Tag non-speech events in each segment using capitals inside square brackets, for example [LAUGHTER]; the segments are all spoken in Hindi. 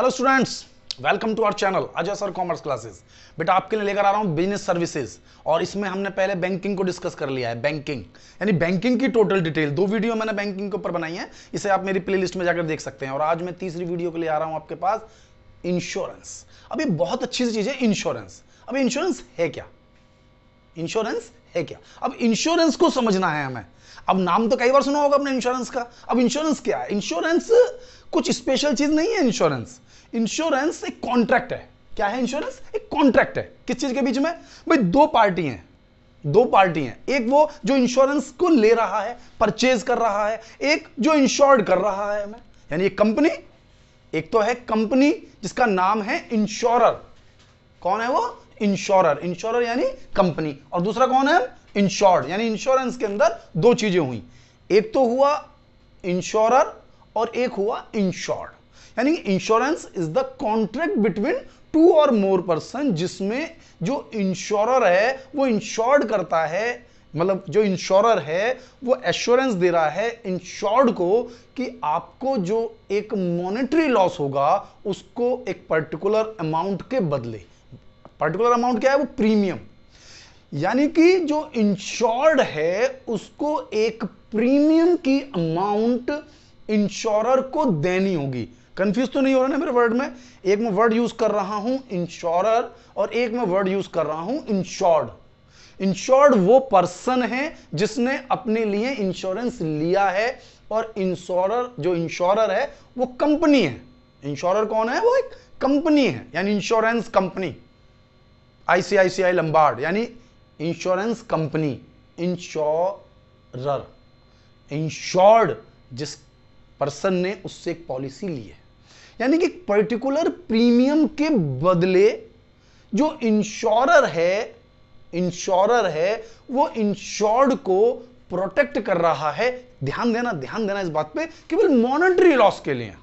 hello students welcome to our channel Ajay sir commerce classes बेटा आपके लिए लेकर आ रहा हूँ बिजनेस सर्विसेज और इसमें हमने पहले बैंकिंग को डिस्कस कर लिया है बैंकिंग यानी बैंकिंग की टोटल डिटेल दो वीडियो मैंने बैंकिंग के ऊपर बनाई है इसे आप मेरी प्ले में जाकर देख सकते हैं और आज मैं तीसरी वीडियो के लिए आ रहा हूँ आपके पास इंश्योरेंस अभी बहुत अच्छी सी चीज़ है इंश्योरेंस अब इंश्योरेंस है क्या इंश्योरेंस है क्या अब इंश्योरेंस को समझना है हमें अब नाम तो कई बार सुना होगा अपने इंश्योरेंस का अब इंश्योरेंस क्या है इंश्योरेंस कुछ स्पेशल चीज नहीं है इंश्योरेंस इंश्योरेंस एक कॉन्ट्रैक्ट है क्या है इंश्योरेंस एक कॉन्ट्रैक्ट है किस चीज के बीच में भाई दो पार्टी हैं दो पार्टी हैं एक वो जो इंश्योरेंस को ले रहा है परचेज कर रहा है एक जो इंश्योर्ड कर रहा है यानी एक कंपनी एक तो है कंपनी जिसका नाम है इंश्योरर कौन है वो इंश्योरर इंश्योरर यानी कंपनी और दूसरा कौन है इंश्योर्ड यानी इंश्योरेंस के अंदर दो चीजें हुई एक तो हुआ इंश्योरर और एक हुआ इंश्योर्ड यानी insurance is the contract between two or more person जिसमें जो इंश्योरर है वो इंश्योर्ड करता है मतलब जो इंश्योरर है वो एश्योरेंस दे रहा है इंश्योर्ड को कि आपको जो एक मॉनेटरी लॉस होगा उसको एक पर्टिकुलर अमाउंट के बदले पर्टिकुलर अमाउंट क्या है वो प्रीमियम यानी कि जो इंश्योर्ड है उसको एक प्रीमियम की अमाउंट इंश्योरर को देनी होगी कंफ्यूज तो नहीं हो रहा ना मेरे वर्ड में एक मैं वर्ड यूज कर रहा हूं इंश्योरर और एक मैं वर्ड यूज कर रहा हूं इंश्योर्ड इंश्योर्ड वो पर्सन है जिसने अपने लिए इंश्योरेंस लिया है और इंश्योरर जो इंश्योरर है वो कंपनी है इंश्योरर कौन है वो एक कंपनी है यानी इंश्योरेंस कंपनी आईसीआईसीआई लंबार्ड यानी इंश्योरेंस कंपनी इंश्योरर इंश्योर्ड जिस पर्सन ने उससे एक पॉलिसी ली है यानी कि पर्टिकुलर प्रीमियम के बदले जो इंश्योरर है इंश्योरर है वो इंश्योर्ड को प्रोटेक्ट कर रहा है ध्यान देना ध्यान देना इस बात पे केवल मॉनेटरी लॉस के लिए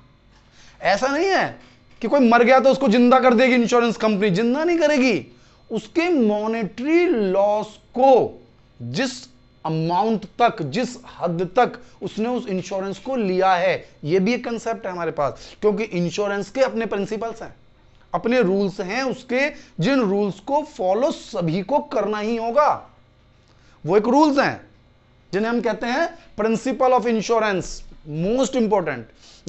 ऐसा नहीं है कि कोई मर गया तो उसको जिंदा कर देगी इंश्योरेंस कंपनी जिंदा नहीं करेगी उसके मॉनेटरी लॉस को जिस अमाउंट तक जिस हद तक उसने उस इंश्योरेंस को लिया है यह भी एक कंसेप्ट है हमारे पास क्योंकि इंश्योरेंस के अपने प्रिंसिपल्स हैं अपने रूल्स हैं उसके जिन रूल्स को फॉलो सभी को करना ही होगा वो एक रूल्स हैं जिन्हें हम कहते हैं principle of insurance most important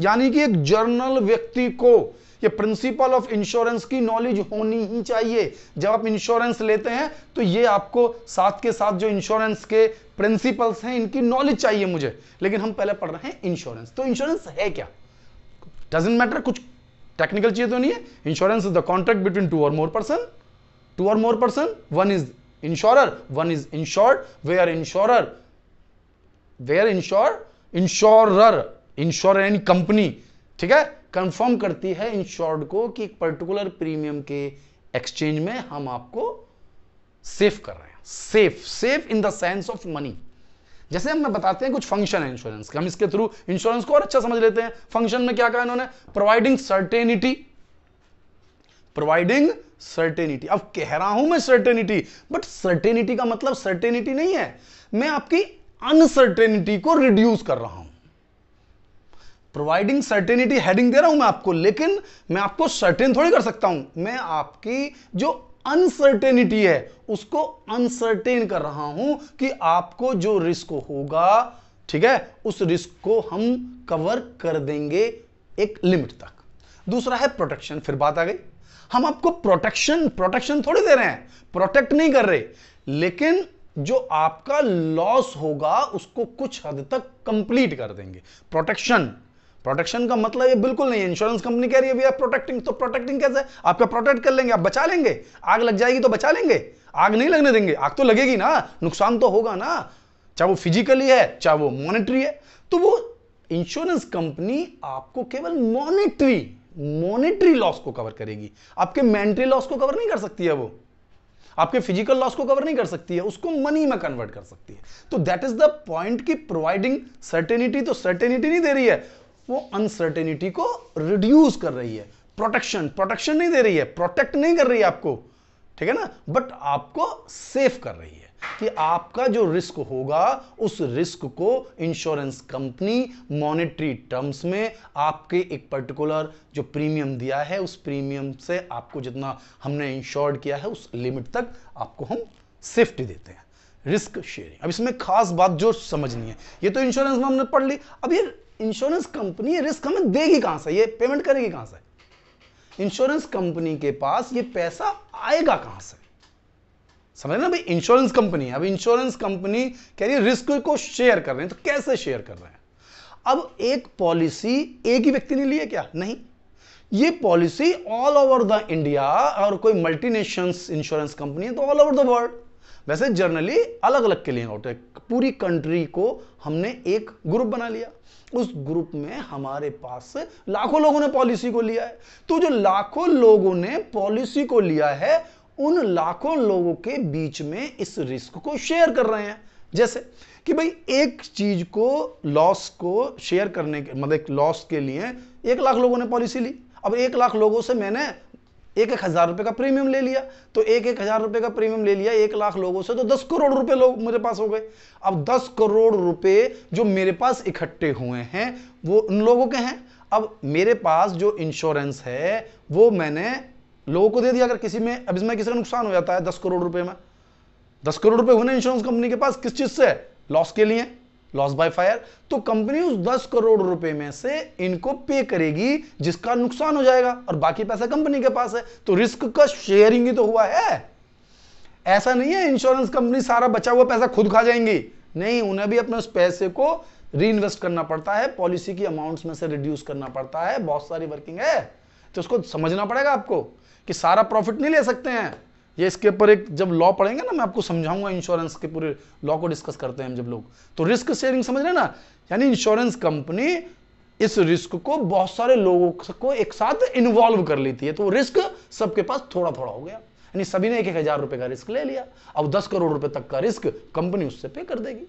यानी कि एक जर्नल व्यक्ति को ये प्रिंसिपल ऑफ इंश्योरेंस की नॉलेज होनी ही चाहिए जब आप इंश्योरेंस लेते हैं तो ये आपको साथ के साथ जो इंश्योरेंस के प्रिंसिपल्स हैं इनकी नॉलेज चाहिए मुझे लेकिन हम पहले पढ़ रहे हैं इंश्योरेंस तो इंश्योरेंस है क्या डजेंट मैटर कुछ टेक्निकल चीज तो नहीं है insurance is the contract between two or more person two or more person one is insurer one is insured we are insurer we are insure insurer insure यानी कंपनी ठीक है कंफर्म करती है इंश्योर्ड को कि एक पर्टिकुलर प्रीमियम के एक्सचेंज में हम आपको सेफ कर रहे हैं safe safe in the sense of money जैसे हम बताते हैं कुछ फंक्शन है इंश्योरेंस का हम इसके थ्रू इंश्योरेंस को और अच्छा समझ लेते हैं फंक्शन में क्या कहा इन्होंने प्रोवाइडिंग सर्टेनिटी प्रोवाइडिंग सर्टेनिटी अब कह रहा हूं मैं सर्टेनिटी बट सर्टेनिटी का मतलब सर्टेनिटी नहीं है मैं आपकी अनसर्टेनिटी को रिड्यूस कर रहा हूं प्रोवाइडिंग सर्टेनिटी हेडिंग दे रहा हूं मैं आपको लेकिन मैं आपको सर्टेन थोड़ी कर सकता हूं मैं आपकी जो अनसर्टेनिटी है उसको अनसर्टेन कर रहा हूं कि आपको जो रिस्क होगा ठीक है उस रिस्क को हम कवर कर देंगे एक लिमिट तक दूसरा है प्रोटेक्शन फिर बात आ गई हम आपको प्रोटेक्शन प्रोटेक्शन थोड़ी दे रहे हैं प्रोटेक्ट नहीं कर रहे लेकिन जो आपका लॉस होगा उसको कुछ हद तक कंप्लीट कर देंगे प्रोटेक्शन प्रोटेक्शन का मतलब ये बिल्कुल नहीं इंश्योरेंस कंपनी कह रही है वी प्रोटेक्टिंग तो प्रोटेक्टिंग कैसे आपका प्रोटेक्ट कर लेंगे आप बचा लेंगे आग लग जाएगी तो बचा लेंगे आग नहीं लगने देंगे आग तो लगेगी ना नुकसान तो होगा ना चाहे वो फिजिकली है चाहे वो मॉनेटरी है तो वो इंश्योरेंस कंपनी आपको केवल मॉनेटरी मॉनेटरी लॉस को कवर करेगी आपके मेंटरी लॉस को कवर नहीं कर सकती है वो आपके फिजिकल लॉस को कवर नहीं कर सकती है उसको मनी में कन्वर्ट कर सकती है तो दैट इज द पॉइंट की प्रोवाइडिंग सर्टेनिटी तो सर्टेनिटी नहीं दे रही है वो अनसर्टेनिटी को रिड्यूस कर रही है प्रोटेक्शन प्रोटेक्शन नहीं दे रही है प्रोटेक्ट नहीं कर रही है आपको ठीक है ना बट आपको सेफ कर रही है कि आपका जो रिस्क होगा उस रिस्क को इंश्योरेंस कंपनी मॉनेटरी टर्म्स में आपके एक पर्टिकुलर जो प्रीमियम दिया है उस प्रीमियम से आपको जितना हमने इंश्योर्ड किया है उस लिमिट तक आपको हम सेफ्टी देते हैं रिस्क शेयरिंग अब इसमें खास बात जो समझनी है ये तो इंश्योरेंस में हमने पढ़ ली अब ये इंश्योरेंस कंपनी रिस्क हमें देगी कहां से ये पेमेंट करेगी कहां से इंश्योरेंस कंपनी के पास ये पैसा आएगा कहां से समझ ना भाई इंश्योरेंस कंपनी अब इंश्योरेंस कंपनी कह रही है रिस्क को शेयर कर रहे हैं तो कैसे शेयर कर रहे हैं अब एक पॉलिसी एक ही व्यक्ति ने लिए क्या नहीं ये policy all over the India और कोई मल्टीनेशनल इंश्योरेंस कंपनी है तो ऑल ओवर द वर्ल्ड वैसे जर्नली अलग अलग के लिए होते हैं पूरी कंट्री को हमने एक ग्रुप बना लिया उस ग्रुप में हमारे पास लाखों लोगों ने पॉलिसी को लिया है तो जो लाखों लोगों ने पॉलिसी को लिया है उन लाखों लोगों के बीच में इस रिस्क को शेयर कर रहे हैं जैसे कि भाई एक चीज को लॉस को शेयर करने के मतलब लॉस के लिए एक लाख लोगों ने पॉलिसी ली अब एक लाख लोगों से मैंने एक एक हज़ार रुपए का प्रीमियम ले लिया तो एक एक हज़ार रुपए का प्रीमियम ले लिया एक लाख लोगों से तो दस करोड़ रुपए लोग मेरे पास हो गए अब दस करोड़ रुपए जो मेरे पास इकट्ठे हुए हैं वो उन लोगों के हैं अब मेरे पास जो इंश्योरेंस है वो मैंने लोगों को दे दिया अगर किसी में अब इसमें किसी का नुकसान हो जाता है दस करोड़ रुपए में दस करोड़ रुपए हुए ना इंश्योरेंस कंपनी के पास किस चीज़ से लॉस के लिए लॉस बाय फायर तो कंपनी उस 10 करोड़ रुपए में से इनको पे करेगी जिसका नुकसान हो जाएगा और बाकी पैसा कंपनी के पास है तो रिस्क का शेयरिंग ही तो हुआ है ऐसा नहीं है इंश्योरेंस कंपनी सारा बचा हुआ पैसा खुद खा जाएंगी नहीं उन्हें भी अपने उस पैसे को री करना पड़ता है पॉलिसी की अमाउंट में से रिड्यूस करना पड़ता है बहुत सारी वर्किंग है तो उसको समझना पड़ेगा आपको कि सारा प्रॉफिट नहीं ले सकते हैं ये इसके ऊपर एक जब लॉ पढ़ेंगे ना मैं आपको समझाऊंगा इंश्योरेंस के पूरे लॉ को डिस्कस करते हैं हम जब लोग तो रिस्क शेयरिंग समझ रहे ना यानी इंश्योरेंस कंपनी इस रिस्क को बहुत सारे लोगों को एक साथ इन्वॉल्व कर लेती है तो रिस्क सबके पास थोड़ा थोड़ा हो गया यानी सभी ने एक एक हजार रुपए का रिस्क ले लिया अब दस करोड़ रुपए तक का रिस्क कंपनी उससे पे कर देगी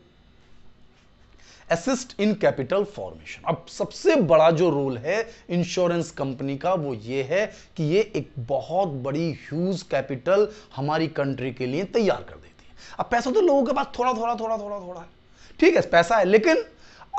असिस्ट इन कैपिटल फॉर्मेशन अब सबसे बड़ा जो रोल है इंश्योरेंस कंपनी का वो ये है कि ये एक बहुत बड़ी ह्यूज कैपिटल हमारी कंट्री के लिए तैयार कर देती है अब पैसा तो लोगों के पास थोड़ा थोड़ा थोड़ा थोड़ा थोड़ा है ठीक है पैसा है लेकिन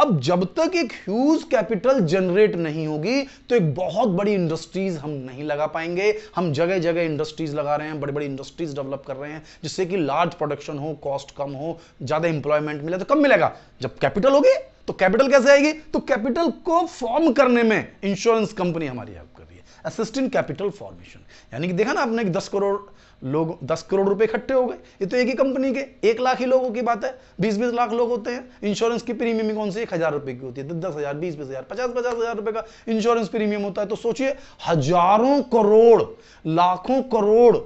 अब जब तक एक ह्यूज कैपिटल जनरेट नहीं होगी तो एक बहुत बड़ी इंडस्ट्रीज हम नहीं लगा पाएंगे हम जगह जगह इंडस्ट्रीज लगा रहे हैं बड़ी बड़ी इंडस्ट्रीज डेवलप कर रहे हैं जिससे कि लार्ज प्रोडक्शन हो कॉस्ट कम हो ज्यादा इंप्लॉयमेंट मिले तो कब मिलेगा जब कैपिटल होगी तो कैपिटल कैसे आएगी तो कैपिटल को फॉर्म करने में इंश्योरेंस कंपनी हमारी हेल्प कर रही है असिस्टेंट कैपिटल फॉर्मेशन यानी कि देखा ना आपने दस करोड़ लोग दस करोड़ रुपए इकट्ठे हो गए ये तो एक ही कंपनी के एक लाख ही लोगों की बात है बीस बीस लाख लोग होते हैं इंश्योरेंस की प्रीमियम कौन सी एक हजार रुपए की होती है तो दस हजार बीस बीस हजार पचास पचास हजार रुपए का इंश्योरेंस प्रीमियम होता है तो सोचिए हजारों करोड़ लाखों करोड़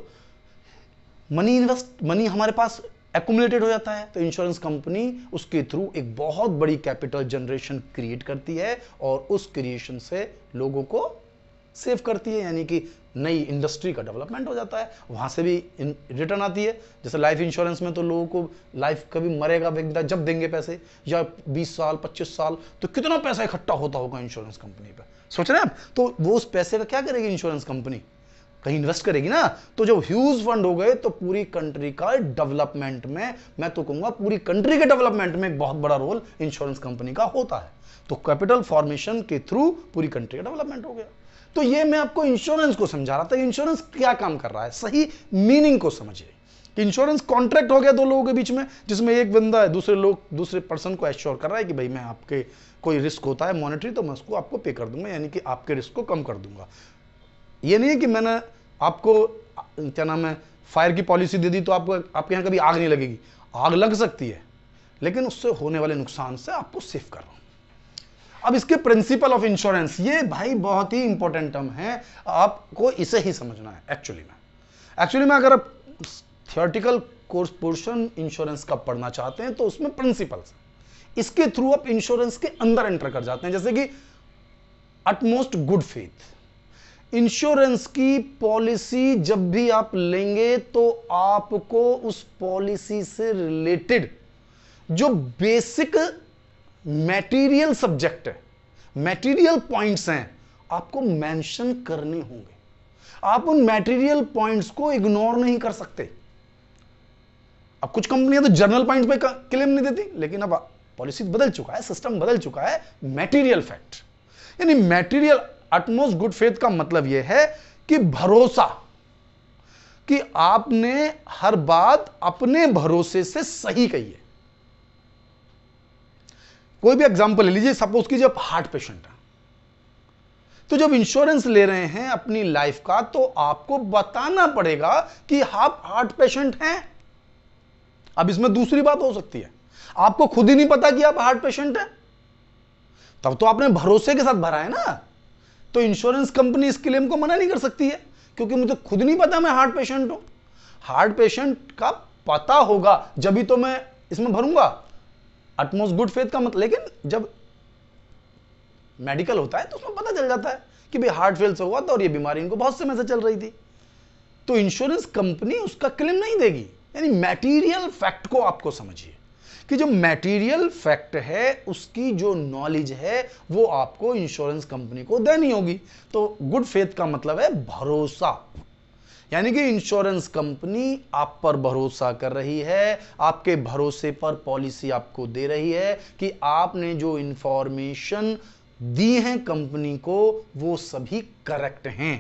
मनी इन्वेस्ट मनी हमारे पास एकुमुलेटेड हो जाता है तो इंश्योरेंस कंपनी उसके थ्रू एक बहुत बड़ी कैपिटल जनरेशन क्रिएट करती है और उस क्रिएशन से लोगों को सेव करती है यानी कि नई इंडस्ट्री का डेवलपमेंट हो जाता है वहाँ से भी रिटर्न आती है जैसे लाइफ इंश्योरेंस में तो लोगों को लाइफ कभी मरेगा बिकता जब देंगे पैसे या 20 साल 25 साल तो कितना पैसा इकट्ठा होता होगा इंश्योरेंस कंपनी पर सोच रहे हैं आप तो वो उस पैसे का क्या करेगी इंश्योरेंस कंपनी कहीं इन्वेस्ट करेगी ना तो जब ह्यूज फंड हो गए तो पूरी कंट्री का डेवलपमेंट में मैं तो कहूंगा पूरी कंट्री के डेवलपमेंट में एक बहुत बड़ा रोल इंश्योरेंस कंपनी का होता है तो कैपिटल फॉर्मेशन के थ्रू पूरी कंट्री का डेवलपमेंट हो गया तो ये मैं आपको इंश्योरेंस को समझा रहा था इंश्योरेंस क्या काम कर रहा है सही मीनिंग को समझिए कि इंश्योरेंस कॉन्ट्रैक्ट हो गया दो लोगों के बीच में जिसमें एक बंदा है दूसरे लोग दूसरे पर्सन को एश्योर कर रहा है कि भाई मैं आपके कोई रिस्क होता है मॉनिटरी तो मैं उसको आपको पे कर दूंगा यानी कि आपके रिस्क को कम कर दूंगा ये नहीं है कि मैंने आपको क्या नाम है फायर की पॉलिसी दे दी तो आपको आपके यहाँ कभी आग नहीं लगेगी आग लग सकती है लेकिन उससे होने वाले नुकसान से आपको सेफ कर रहा हूँ अब इसके प्रिंसिपल ऑफ इंश्योरेंस ये भाई बहुत ही इंपॉर्टेंट टर्म है आपको इसे ही समझना है एक्चुअली में एक्चुअली में अगर आप थियोरटिकल कोर्स पोर्शन इंश्योरेंस का पढ़ना चाहते हैं तो उसमें प्रिंसिपल्स इसके थ्रू आप इंश्योरेंस के अंदर एंटर कर जाते हैं जैसे कि अटमोस्ट गुड फेथ इंश्योरेंस की पॉलिसी जब भी आप लेंगे तो आपको उस पॉलिसी से रिलेटेड जो बेसिक मैटीरियल सब्जेक्ट है मैटीरियल पॉइंट्स हैं आपको मेंशन करने होंगे आप उन मैटीरियल पॉइंट्स को इग्नोर नहीं कर सकते अब कुछ कंपनियां तो जर्नल पॉइंट पे क्लेम नहीं देती लेकिन अब पॉलिसी बदल चुका है सिस्टम बदल चुका है मैटीरियल फैक्ट यानी मैटीरियल अटमोस्ट गुड फेथ का मतलब यह है कि भरोसा कि आपने हर बात अपने भरोसे से सही कही है कोई भी एग्जाम्पल ले लीजिए सपोज कीजिए आप हार्ट पेशेंट हैं तो जब इंश्योरेंस ले रहे हैं अपनी लाइफ का तो आपको बताना पड़ेगा कि आप हार्ट पेशेंट हैं अब इसमें दूसरी बात हो सकती है आपको खुद ही नहीं पता कि आप हार्ट पेशेंट हैं तब तो आपने भरोसे के साथ भरा है ना तो इंश्योरेंस कंपनी इस क्लेम को मना नहीं कर सकती है क्योंकि मुझे खुद नहीं पता मैं हार्ट पेशेंट हूं हार्ट पेशेंट का पता होगा जब ही तो मैं इसमें भरूंगा अटमोस्ट गुड फेथ का मतलब लेकिन जब मेडिकल होता है तो उसमें पता चल जाता है कि भाई हार्ट फेल से हुआ था और ये बीमारी इनको बहुत समय से चल रही थी तो इंश्योरेंस कंपनी उसका क्लेम नहीं देगी यानी मैटीरियल फैक्ट को आपको समझिए कि जो मैटीरियल फैक्ट है उसकी जो नॉलेज है वो आपको इंश्योरेंस कंपनी को देनी होगी तो गुड फेथ का मतलब है भरोसा यानी कि इंश्योरेंस कंपनी आप पर भरोसा कर रही है आपके भरोसे पर पॉलिसी आपको दे रही है कि आपने जो इंफॉर्मेशन दी है कंपनी को वो सभी करेक्ट हैं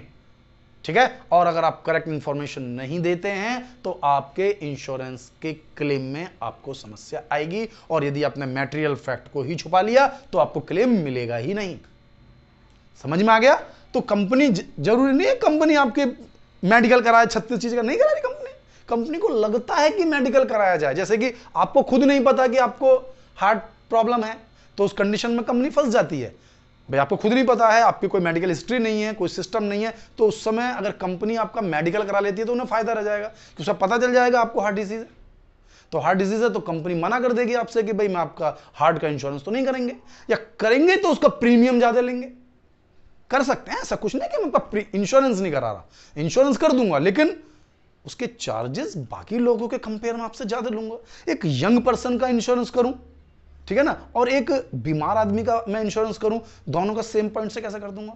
ठीक है और अगर आप करेक्ट इंफॉर्मेशन नहीं देते हैं तो आपके इंश्योरेंस के क्लेम में आपको समस्या आएगी और यदि आपने मेटेरियल फैक्ट को ही छुपा लिया तो आपको क्लेम मिलेगा ही नहीं समझ में आ गया तो कंपनी जरूरी नहीं है कंपनी आपके मेडिकल कराया छत्तीस चीज का नहीं करा रही कंपनी कंपनी को लगता है कि मेडिकल कराया जाए जैसे कि आपको खुद नहीं पता कि आपको हार्ट प्रॉब्लम है तो उस कंडीशन में कंपनी फंस जाती है भाई आपको खुद नहीं पता है आपकी कोई मेडिकल हिस्ट्री नहीं है कोई सिस्टम नहीं है तो उस समय अगर कंपनी आपका मेडिकल करा लेती है तो उन्हें फायदा रह जाएगा कि उसका पता चल जाएगा आपको हार्ट डिजीज है तो हार्ट डिजीज है तो कंपनी मना कर देगी आपसे कि भाई मैं आपका हार्ट का इंश्योरेंस तो नहीं करेंगे या करेंगे तो उसका प्रीमियम ज्यादा लेंगे कर सकते हैं ऐसा कुछ नहीं कि मैं इंश्योरेंस नहीं करा रहा इंश्योरेंस कर दूंगा लेकिन उसके चार्जेस बाकी लोगों के कंपेयर में आपसे ज्यादा लूंगा एक यंग पर्सन का इंश्योरेंस करूं ठीक है ना और एक बीमार आदमी का मैं इंश्योरेंस करूं दोनों का सेम पॉइंट से कैसे कर दूंगा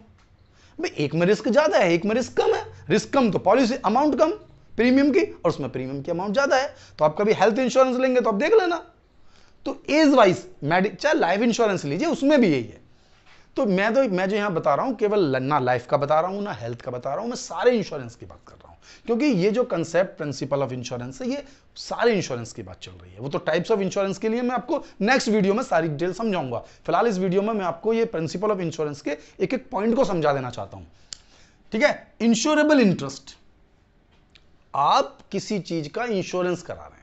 भाई एक में रिस्क ज्यादा है एक में रिस्क कम है रिस्क कम तो पॉलिसी अमाउंट कम प्रीमियम की और उसमें प्रीमियम की अमाउंट ज्यादा है तो आप कभी हेल्थ इंश्योरेंस लेंगे तो आप देख लेना तो एज वाइज मेडिक चाहे लाइफ इंश्योरेंस लीजिए उसमें भी यही है तो मैं तो मैं जो यहां बता रहा हूं केवल ना लाइफ का बता रहा हूं ना हेल्थ का बता रहा हूं मैं सारे इंश्योरेंस की बात कर रहा हूं क्योंकि ये जो कंसेप्ट प्रिंसिपल ऑफ इंश्योरेंस है ये सारे इंश्योरेंस की बात चल रही है वो तो टाइप्स ऑफ इंश्योरेंस के लिए मैं आपको नेक्स्ट वीडियो में सारी डिटेल समझाऊंगा फिलहाल इस वीडियो में मैं आपको ये प्रिंसिपल ऑफ इंश्योरेंस के एक एक पॉइंट को समझा देना चाहता हूं ठीक है इंश्योरेबल इंटरेस्ट आप किसी चीज का इंश्योरेंस करा रहे हैं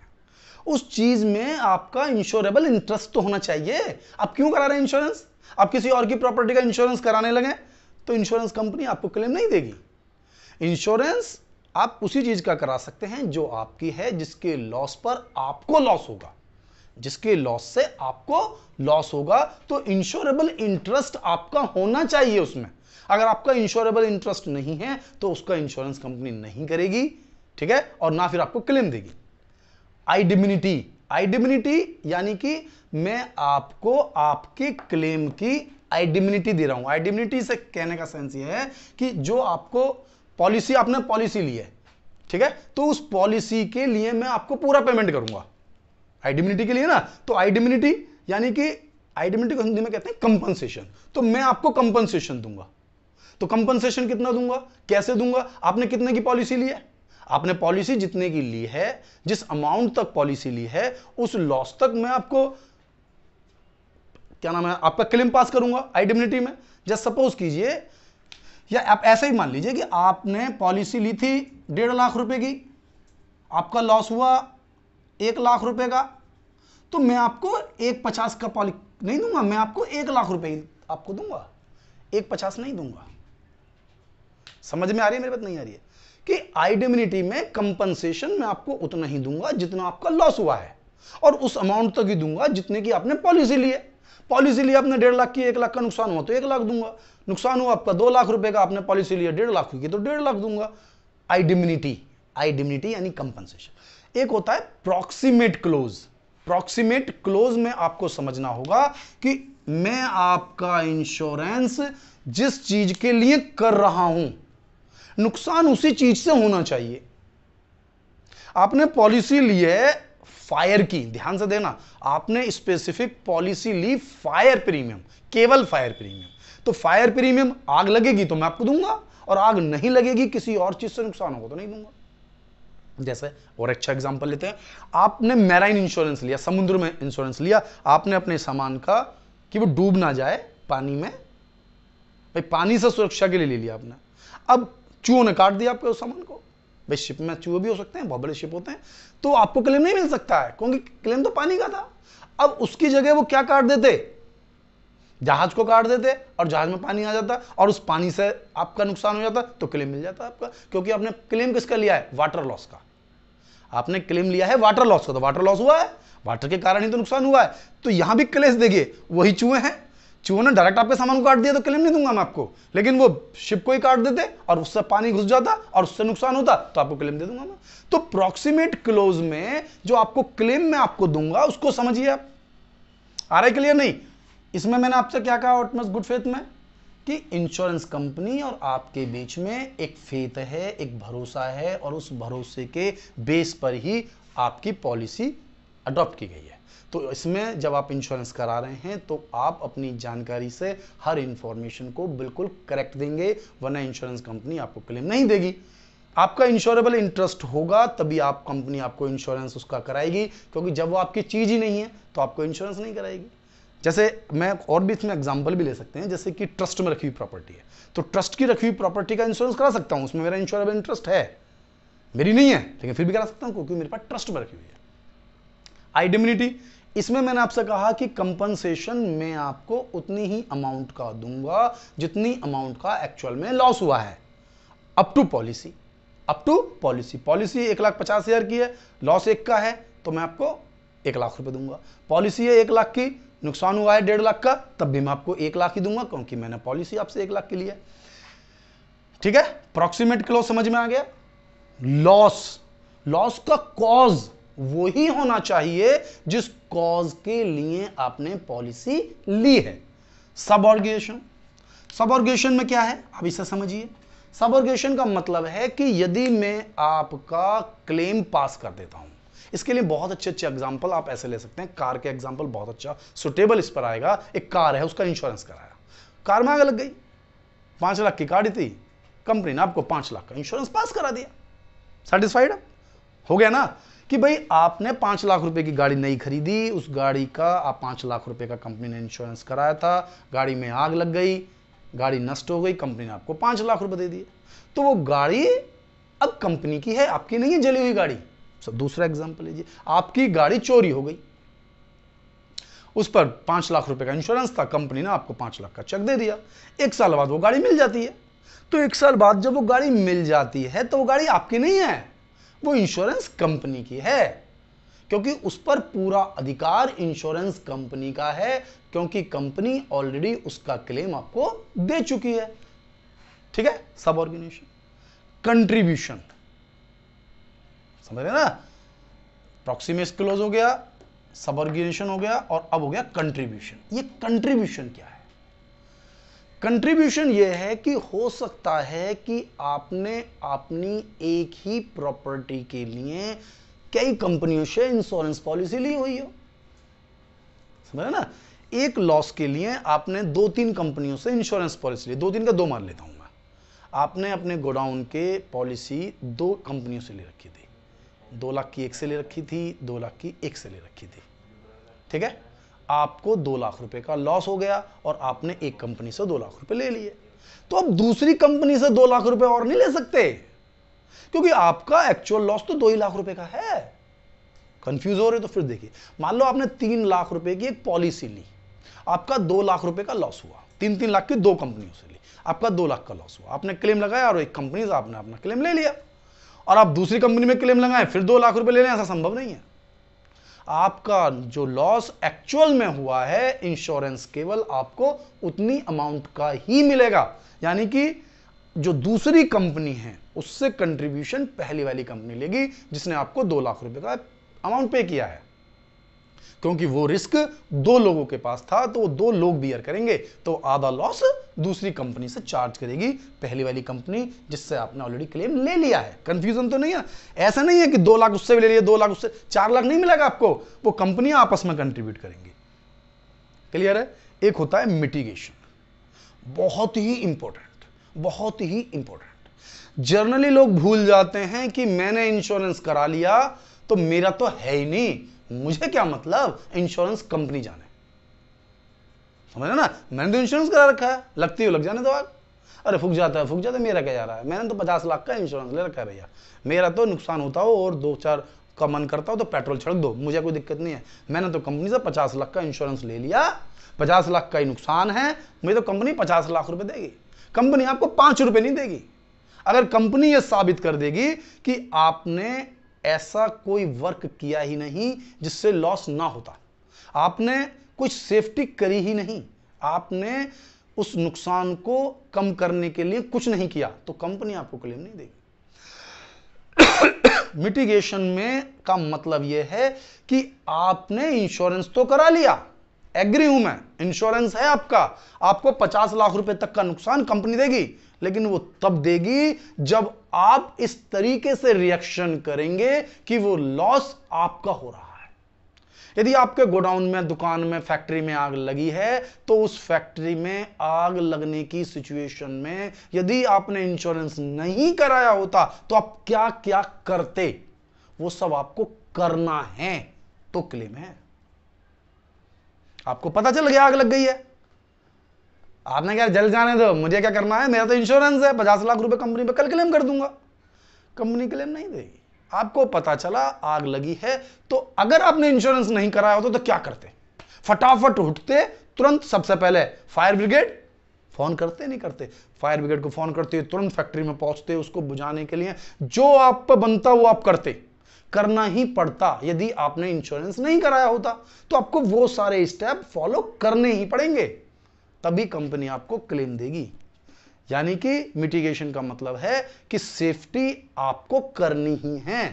उस चीज में आपका इंश्योरेबल इंटरेस्ट तो होना चाहिए आप क्यों करा रहे हैं इंश्योरेंस आप किसी और की प्रॉपर्टी का इंश्योरेंस कराने लगे तो इंश्योरेंस कंपनी आपको क्लेम नहीं देगी इंश्योरेंस आप उसी चीज का करा सकते हैं जो आपकी है जिसके लॉस पर आपको लॉस होगा जिसके लॉस से आपको लॉस होगा तो इंश्योरेबल इंटरेस्ट आपका होना चाहिए उसमें अगर आपका इंश्योरेबल इंटरेस्ट नहीं है तो उसका इंश्योरेंस कंपनी नहीं करेगी ठीक है और ना फिर आपको क्लेम देगी आई डिम्यूनिटी आई यानी कि मैं आपको आपके क्लेम की आइडमिनिटी दे रहा हूं आइडिम्यूनिटी से कहने का सेंस ये है कि जो आपको पॉलिसी आपने पॉलिसी ली है ठीक है तो उस पॉलिसी के लिए मैं आपको पूरा पेमेंट करूंगा आइडिम्यूनिटी के लिए ना तो आइडिम्यूनिटी यानी कि आइडिम्यूनिटी को हिंदी में कहते हैं कंपनसेशन तो मैं आपको कंपनसेशन दूंगा तो कंपनसेशन कितना दूंगा कैसे दूंगा आपने कितने की पॉलिसी ली है आपने पॉलिसी जितने की ली है जिस अमाउंट तक पॉलिसी ली है उस लॉस तक मैं आपको क्या नाम है आपका क्लेम पास करूंगा आइडेबिलिटी में जस्ट सपोज कीजिए या आप ऐसा ही मान लीजिए कि आपने पॉलिसी ली थी डेढ़ लाख रुपए की आपका लॉस हुआ एक लाख रुपए का तो मैं आपको एक पचास का पॉलिस नहीं दूंगा मैं आपको एक लाख रुपए आपको दूंगा एक पचास नहीं दूंगा समझ में आ रही है मेरे बात नहीं आ रही है कि आइडेमिनिटी में कंपनसेशन मैं आपको उतना ही दूंगा जितना आपका लॉस हुआ है और उस अमाउंट तक ही दूंगा जितने की आपने पॉलिसी ली है पॉलिसी ली आपने डेढ़ लाख की एक लाख का नुकसान हुआ तो एक लाख दूंगा नुकसान हुआ आपका दो लाख रुपए का आपने पॉलिसी लिया डेढ़ लाख की तो डेढ़ लाख दूंगा आइडेमिनिटी आइडेमिनिटी यानी कंपनसेशन एक होता है प्रॉक्सीमेट क्लोज प्रॉक्सीमेट क्लोज में आपको समझना होगा कि मैं आपका इंश्योरेंस जिस चीज के लिए कर रहा हूं नुकसान उसी चीज से होना चाहिए आपने पॉलिसी ली है फायर की ध्यान से देना आपने स्पेसिफिक पॉलिसी ली फायर प्रीमियम केवल फायर प्रीमियम तो फायर प्रीमियम आग लगेगी तो मैं आपको दूंगा और आग नहीं लगेगी किसी और चीज से नुकसान होगा तो नहीं दूंगा जैसे और अच्छा एग्जाम्पल लेते हैं आपने मैराइन इंश्योरेंस लिया समुद्र में इंश्योरेंस लिया आपने अपने सामान का कि वो डूब ना जाए पानी में भाई पानी से सुरक्षा के लिए ले लिया आपने अब चूहों ने काट दिया आपके उस सामान को भाई शिप में चूहे भी हो सकते हैं बहुत बड़े शिप होते हैं तो आपको क्लेम नहीं मिल सकता है क्योंकि क्लेम तो पानी का था अब उसकी जगह वो क्या काट देते जहाज को काट देते और जहाज में पानी आ जाता और उस पानी से आपका नुकसान हो जाता तो क्लेम मिल जाता आपका क्योंकि आपने क्लेम किसका लिया है वाटर लॉस का आपने क्लेम लिया है वाटर लॉस का तो वाटर लॉस हुआ है वाटर के कारण ही तो नुकसान हुआ है तो यहां भी क्लेश देखिए वही चूहे हैं चूहों ने डायरेक्ट आपके सामान को काट दिया तो क्लेम नहीं दूंगा मैं आपको लेकिन वो शिप को ही काट देते और उससे पानी घुस जाता और उससे नुकसान होता तो आपको क्लेम दे दूंगा मैं तो प्रोक्सीमेट क्लोज में जो आपको क्लेम मैं आपको दूंगा उसको समझिए आप आ रहा है क्लियर नहीं इसमें मैंने आपसे क्या कहा ऑटमस गुड फेथ में कि इंश्योरेंस कंपनी और आपके बीच में एक फेथ है एक भरोसा है और उस भरोसे के बेस पर ही आपकी पॉलिसी अडॉप्ट की गई है तो इसमें जब आप इंश्योरेंस करा रहे हैं तो आप अपनी जानकारी से हर इंफॉर्मेशन को बिल्कुल करेक्ट देंगे वरना इंश्योरेंस कंपनी आपको क्लेम नहीं देगी आपका इंश्योरेबल इंटरेस्ट होगा तभी आप कंपनी आपको इंश्योरेंस उसका कराएगी क्योंकि जब वो आपकी चीज़ ही नहीं है तो आपको इंश्योरेंस नहीं कराएगी जैसे मैं और भी इसमें एग्जाम्पल भी ले सकते हैं जैसे कि ट्रस्ट में रखी हुई प्रॉपर्टी है तो ट्रस्ट की रखी हुई प्रॉपर्टी का इंश्योरेंस करा सकता हूं उसमें मेरा इंश्योरेबल इंटरेस्ट है मेरी नहीं है लेकिन फिर भी करा सकता हूं क्योंकि मेरे पास ट्रस्ट में रखी हुई है आइडेमिनिटी इसमें मैंने आपसे कहा कि कंपनसेशन में आपको उतनी ही अमाउंट का दूंगा जितनी अमाउंट का एक्चुअल में लॉस हुआ है up to policy up to policy policy एक लाख पचास हजार की है लॉस एक का है तो मैं आपको एक लाख रुपए दूंगा पॉलिसी है एक लाख की नुकसान हुआ है डेढ़ लाख का तब भी मैं आपको एक लाख ही दूंगा क्योंकि मैंने पॉलिसी आपसे एक लाख के है ठीक है अप्रोक्सीमेट क्लोज समझ में आ गया लॉस लॉस का कॉज वो ही होना चाहिए जिस कॉज के लिए आपने पॉलिसी ली है सबऑर्गेशन सबऑर्गेशन में क्या है आप इसे समझिए सबऑर्गेशन का मतलब है कि यदि मैं आपका क्लेम पास कर देता हूं इसके लिए बहुत अच्छे अच्छे एग्जाम्पल आप ऐसे ले सकते हैं कार के एग्जाम्पल बहुत अच्छा सुटेबल इस पर आएगा एक कार है उसका इंश्योरेंस कराया कार में आग लग गई पांच लाख की गाड़ी थी कंपनी ने आपको पांच लाख का इंश्योरेंस पास करा दिया सेटिस्फाइड हो गया ना कि भाई आपने पांच लाख रुपए की गाड़ी नहीं खरीदी उस गाड़ी का आप पांच लाख रुपए का कंपनी ने इंश्योरेंस कराया था गाड़ी में आग लग गई गाड़ी नष्ट हो गई कंपनी ने आपको पांच लाख रुपए दे दिए तो वो गाड़ी अब कंपनी की है आपकी नहीं है जली हुई गाड़ी सब दूसरा एग्जाम्पल लीजिए आपकी गाड़ी चोरी हो गई उस पर पांच लाख रुपए का इंश्योरेंस था कंपनी ने आपको पांच लाख का चेक दे दिया एक साल बाद वो गाड़ी मिल जाती है तो एक साल बाद जब वो गाड़ी मिल जाती है तो वो गाड़ी आपकी नहीं है वो इंश्योरेंस कंपनी की है क्योंकि उस पर पूरा अधिकार इंश्योरेंस कंपनी का है क्योंकि कंपनी ऑलरेडी उसका क्लेम आपको दे चुकी है ठीक है सब ऑर्गेनाइजेशन कंट्रीब्यूशन समझ रहे ना प्रॉक्सीमेस क्लोज हो गया सब ऑर्गेनाइजेशन हो गया और अब हो गया कंट्रीब्यूशन ये कंट्रीब्यूशन क्या है कंट्रीब्यूशन ये है कि हो सकता है कि आपने अपनी एक ही प्रॉपर्टी के लिए कई कंपनियों से इंश्योरेंस पॉलिसी ली हुई हो समझ ना एक लॉस के लिए आपने दो तीन कंपनियों से इंश्योरेंस पॉलिसी ली दो तीन का दो मान लेता हूं मैं आपने अपने गोडाउन के पॉलिसी दो कंपनियों से ले रखी थी दो लाख की एक से ले रखी थी दो लाख की एक से ले रखी थी ठीक है आपको दो लाख रुपए का लॉस हो गया और आपने एक कंपनी से दो लाख रुपए ले लिए तो आप दूसरी कंपनी से दो लाख रुपए और नहीं ले सकते क्योंकि आपका एक्चुअल लॉस तो दो ही लाख रुपए का है कंफ्यूज हो रहे तो फिर देखिए मान लो आपने तीन लाख रुपए की एक पॉलिसी ली आपका दो लाख रुपए का लॉस हुआ तीन तीन लाख की दो कंपनियों से ली आपका दो लाख का लॉस हुआ आपने क्लेम लगाया और एक कंपनी से आपने अपना क्लेम ले लिया और आप दूसरी कंपनी में क्लेम लगाए फिर दो लाख रुपए ले लें ऐसा संभव नहीं है आपका जो लॉस एक्चुअल में हुआ है इंश्योरेंस केवल आपको उतनी अमाउंट का ही मिलेगा यानी कि जो दूसरी कंपनी है उससे कंट्रीब्यूशन पहली वाली कंपनी लेगी जिसने आपको दो लाख रुपए का अमाउंट पे किया है क्योंकि वो रिस्क दो लोगों के पास था तो वो दो लोग बियर करेंगे तो आधा लॉस दूसरी कंपनी से चार्ज करेगी पहली वाली कंपनी जिससे आपने ऑलरेडी क्लेम ले लिया है कंफ्यूजन तो नहीं है ऐसा नहीं है कि दो लाख उससे भी ले लिया दो लाख उससे चार लाख नहीं मिलेगा आपको वो कंपनियां आपस में कंट्रीब्यूट करेंगी क्लियर है एक होता है मिटिगेशन बहुत ही इंपॉर्टेंट बहुत ही इंपॉर्टेंट जर्नली लोग भूल जाते हैं कि मैंने इंश्योरेंस करा लिया तो मेरा तो है ही नहीं मुझे क्या मतलब इंश्योरेंस कंपनी जाने समझ ना मैंने तो इंश्योरेंस करा रखा है लगती हो लग जाने दो तो आग अरे फूक जाता है फूक जाता है मेरा क्या जा रहा है मैंने तो पचास लाख का इंश्योरेंस ले रखा है भैया मेरा तो नुकसान होता हो और दो चार का मन करता हो तो पेट्रोल छिड़क दो मुझे कोई दिक्कत नहीं है मैंने तो कंपनी से पचास लाख का इंश्योरेंस ले लिया पचास लाख का ही नुकसान है मुझे तो कंपनी पचास लाख रुपए देगी कंपनी आपको पांच रुपए नहीं देगी अगर कंपनी यह साबित कर देगी कि आपने ऐसा कोई वर्क किया ही नहीं जिससे लॉस ना होता आपने कुछ सेफ्टी करी ही नहीं आपने उस नुकसान को कम करने के लिए कुछ नहीं किया तो कंपनी आपको क्लेम नहीं देगी मिटिगेशन [COUGHS] में का मतलब यह है कि आपने इंश्योरेंस तो करा लिया एग्री हूं मैं इंश्योरेंस है आपका आपको पचास लाख रुपए तक का नुकसान कंपनी देगी लेकिन वो तब देगी जब आप इस तरीके से रिएक्शन करेंगे कि वो लॉस आपका हो रहा है यदि आपके गोडाउन में दुकान में फैक्ट्री में आग लगी है तो उस फैक्ट्री में आग लगने की सिचुएशन में यदि आपने इंश्योरेंस नहीं कराया होता तो आप क्या क्या करते वो सब आपको करना है तो क्लेम है आपको पता चल गया आग लग गई है आपने क्या जल जाने दो मुझे क्या करना है मेरा तो इंश्योरेंस है पचास लाख रुपए कंपनी पे कल क्लेम कर दूंगा कंपनी क्लेम नहीं देगी आपको पता चला आग लगी है तो अगर आपने इंश्योरेंस नहीं कराया होता तो क्या करते फटाफट उठते तुरंत सबसे पहले फायर ब्रिगेड फोन करते नहीं करते फायर ब्रिगेड को फोन करते तुरंत फैक्ट्री में पहुंचते उसको बुझाने के लिए जो आप पर बनता वो आप करते करना ही पड़ता यदि आपने इंश्योरेंस नहीं कराया होता तो आपको वो सारे स्टेप फॉलो करने ही पड़ेंगे तभी कंपनी आपको क्लेम देगी यानी कि मिटिगेशन का मतलब है कि सेफ्टी आपको करनी ही है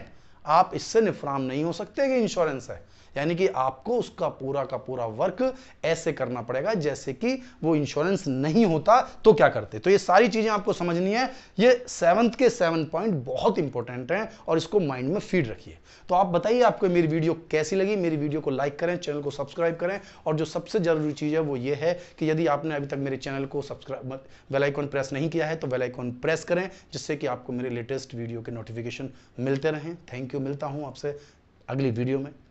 आप इससे निफराम नहीं हो सकते कि इंश्योरेंस है यानी कि आपको उसका पूरा का पूरा वर्क ऐसे करना पड़ेगा जैसे कि वो इंश्योरेंस नहीं होता तो क्या करते तो ये सारी चीजें आपको समझनी है ये सेवंथ के सेवन पॉइंट बहुत इंपॉर्टेंट हैं और इसको माइंड में फीड रखिए तो आप बताइए आपको मेरी वीडियो कैसी लगी मेरी वीडियो को लाइक करें चैनल को सब्सक्राइब करें और जो सबसे जरूरी चीज है वो ये है कि यदि आपने अभी तक मेरे चैनल को सब्सक्राइब वेलाइकॉन प्रेस नहीं किया है तो वेलाइकॉन प्रेस करें जिससे कि आपको मेरे लेटेस्ट वीडियो के नोटिफिकेशन मिलते रहें थैंक यू मिलता हूँ आपसे अगली वीडियो में